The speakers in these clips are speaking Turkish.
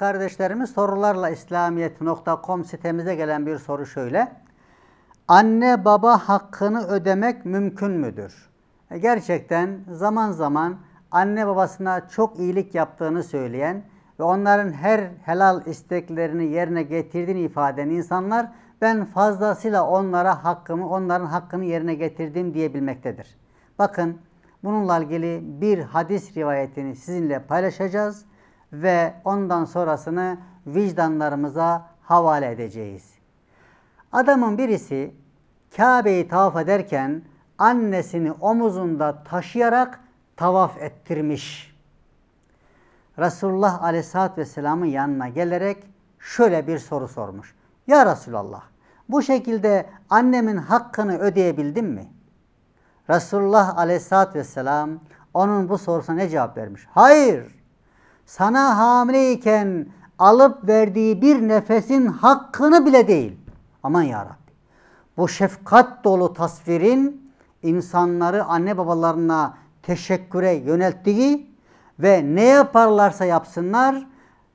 kardeşlerimiz sorularla İslamiyet.com sitemize gelen bir soru şöyle. Anne baba hakkını ödemek mümkün müdür? E, gerçekten zaman zaman anne babasına çok iyilik yaptığını söyleyen ve onların her helal isteklerini yerine getirdiğini ifade eden insanlar ben fazlasıyla onlara hakkımı, onların hakkını yerine getirdim diyebilmektedir. Bakın bununla ilgili bir hadis rivayetini sizinle paylaşacağız ve ondan sonrasını vicdanlarımıza havale edeceğiz. Adamın birisi Kabe'yi tavaf ederken annesini omuzunda taşıyarak tavaf ettirmiş. Resulullah Aleyhisselatü Vesselam'ın yanına gelerek şöyle bir soru sormuş. Ya Resulallah bu şekilde annemin hakkını ödeyebildim mi? Resulullah Aleyhisselatü Vesselam onun bu sorusuna ne cevap vermiş? Hayır sana hamileyken alıp verdiği bir nefesin hakkını bile değil. Aman ya Rabbi. Bu şefkat dolu tasvirin insanları anne babalarına teşekküre yönelttiği ve ne yaparlarsa yapsınlar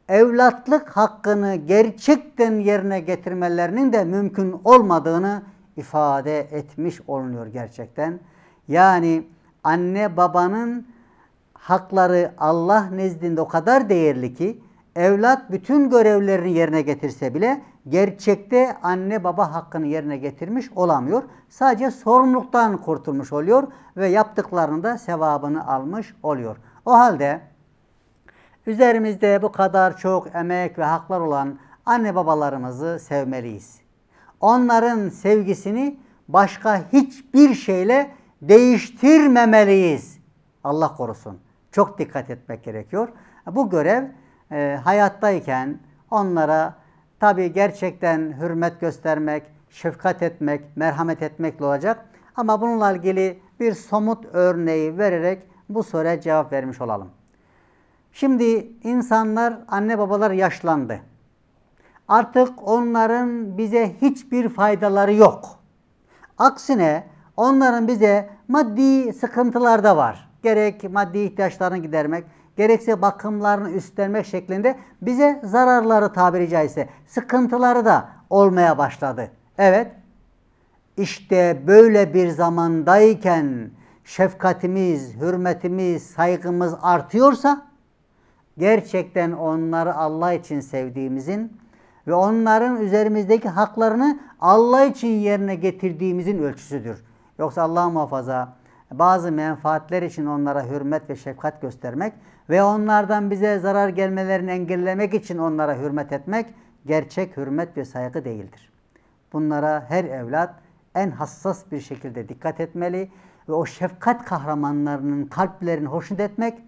evlatlık hakkını gerçekten yerine getirmelerinin de mümkün olmadığını ifade etmiş olunuyor gerçekten. Yani anne babanın hakları Allah nezdinde o kadar değerli ki evlat bütün görevlerini yerine getirse bile gerçekte anne baba hakkını yerine getirmiş olamıyor. Sadece sorumluluktan kurtulmuş oluyor ve yaptıklarında sevabını almış oluyor. O halde üzerimizde bu kadar çok emek ve haklar olan anne babalarımızı sevmeliyiz. Onların sevgisini başka hiçbir şeyle değiştirmemeliyiz. Allah korusun. Çok dikkat etmek gerekiyor. Bu görev e, hayattayken onlara tabi gerçekten hürmet göstermek, şefkat etmek, merhamet etmekle olacak. Ama bununla ilgili bir somut örneği vererek bu soruya cevap vermiş olalım. Şimdi insanlar, anne babalar yaşlandı. Artık onların bize hiçbir faydaları yok. Aksine onların bize maddi sıkıntılar da var gerek maddi ihtiyaçlarını gidermek, gerekse bakımlarını üstlenmek şeklinde bize zararları tabiri caizse sıkıntıları da olmaya başladı. Evet, işte böyle bir zamandayken şefkatimiz, hürmetimiz, saygımız artıyorsa gerçekten onları Allah için sevdiğimizin ve onların üzerimizdeki haklarını Allah için yerine getirdiğimizin ölçüsüdür. Yoksa Allah muhafaza bazı menfaatler için onlara hürmet ve şefkat göstermek ve onlardan bize zarar gelmelerini engellemek için onlara hürmet etmek gerçek hürmet ve saygı değildir. Bunlara her evlat en hassas bir şekilde dikkat etmeli ve o şefkat kahramanlarının kalplerini hoşnut etmek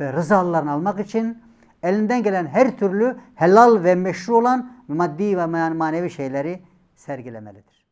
ve rızalarını almak için elinden gelen her türlü helal ve meşru olan maddi ve manevi şeyleri sergilemelidir.